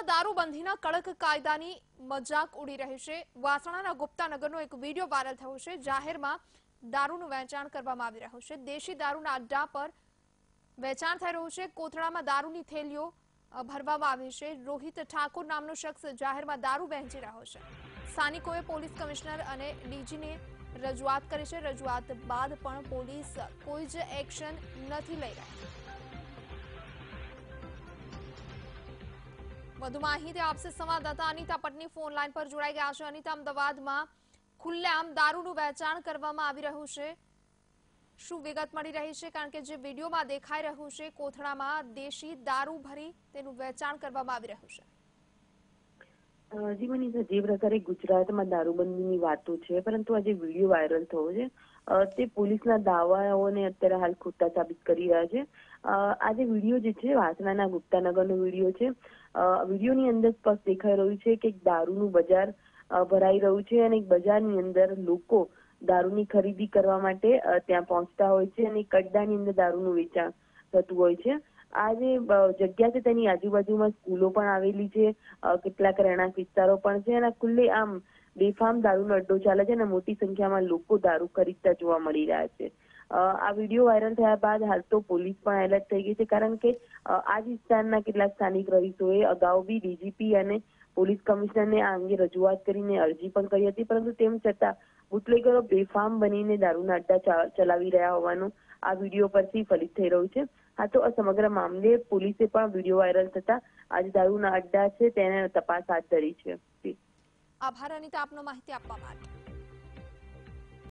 ગુજરાતમાં દારૂબંધીના કડક કાયદાની મજાક ઉડી રહી છે વાસણાના ગુપ્તાનગરનો એક વિડીયો વાયરલ થયો છે જાહેરમાં દારૂનું વેચાણ કરવામાં આવી રહ્યું છે દેશી દારૂના અડ્ડા પર વેચાણ થઈ રહ્યું છે કોથળામાં દારૂની થેલીઓ ભરવામાં આવી છે રોહિત ઠાકોર નામનો શખ્સ જાહેરમાં દારૂ વહેંચી રહ્યો છે સ્થાનિકોએ પોલીસ કમિશનર અને ડીજીને રજૂઆત કરી છે રજૂઆત બાદ પણ પોલીસ કોઈ જ એક્શન નથી લઈ રહી વધુ માહિતી આપશે સંવાદદાતા અનિતા પટની ફોન લાઈન પર જોડાઈ ગયા છે અનિતા અમદાવાદમાં ખુલ્લેઆમ દારૂનું વેચાણ કરવામાં આવી રહ્યું છે શું વિગત મળી રહી છે કારણ કે જે વિડીયોમાં દેખાઈ રહ્યું છે કોથળામાં દેશી દારૂ ભરી તેનું વેચાણ કરવામાં આવી રહ્યું છે જીવની જે પ્રકારે ગુજરાતમાં દારૂબંધીની વાતો છે પરંતુ આજે વિડીયો વાયરલ થયો છે તે પોલીસના દાવાઓને અત્યારે હાલ ખોટા સાબિત કરી રહ્યા છે આ જે વિડીયો જે છે વાસણાના ગુપ્તાનગરનો વિડીયો છે વિડીયોની અંદર સ્પષ્ટ દેખાઈ રહ્યું છે કે દારૂનું બજાર ભરાઈ રહ્યું છે અને બજારની અંદર લોકો દારૂની ખરીદી કરવા માટે ત્યાં પહોંચતા હોય છે અને કડદાની અંદર દારૂનું વેચાણ થતું હોય છે આ જે જગ્યા છે તેની આજુબાજુમાં સ્કૂલો પણ આવેલી છે કેટલાક રહેણાંક વિસ્તારો પણ છે અને ખુલ્લે આમ બેફામ દારૂનો અડ્ડો ચાલે છે અને મોટી સંખ્યામાં લોકો દારૂ ખરીદતા જોવા મળી રહ્યા છે આ વિડીયો વાયરલ થયા બાદ હાલ તો પોલીસ પણ એલર્ટ થઈ ગઈ છે કારણ કે આ જ વિસ્તારના કેટલાક સ્થાનિક રહીશોએ અગાઉ બી ડીજીપી અને પોલીસ કમિશનરને આ અંગે રજૂઆત કરીને અરજી પણ કરી હતી પરંતુ તેમ છતાં બુટલેગરો બેફામ બનીને દારૂના અડ્ડા ચલાવી રહ્યા હોવાનું આ વિડીયો પરથી ફલિત થઈ રહ્યું છે હા તો આ સમગ્ર મામલે પોલીસે પણ વિડીયો વાયરલ થતા આજે દારૂના અડ્ડા છે તેને તપાસ હાથ ધરી છે આભાર અનિતા આપનો માહિતી આપવા માટે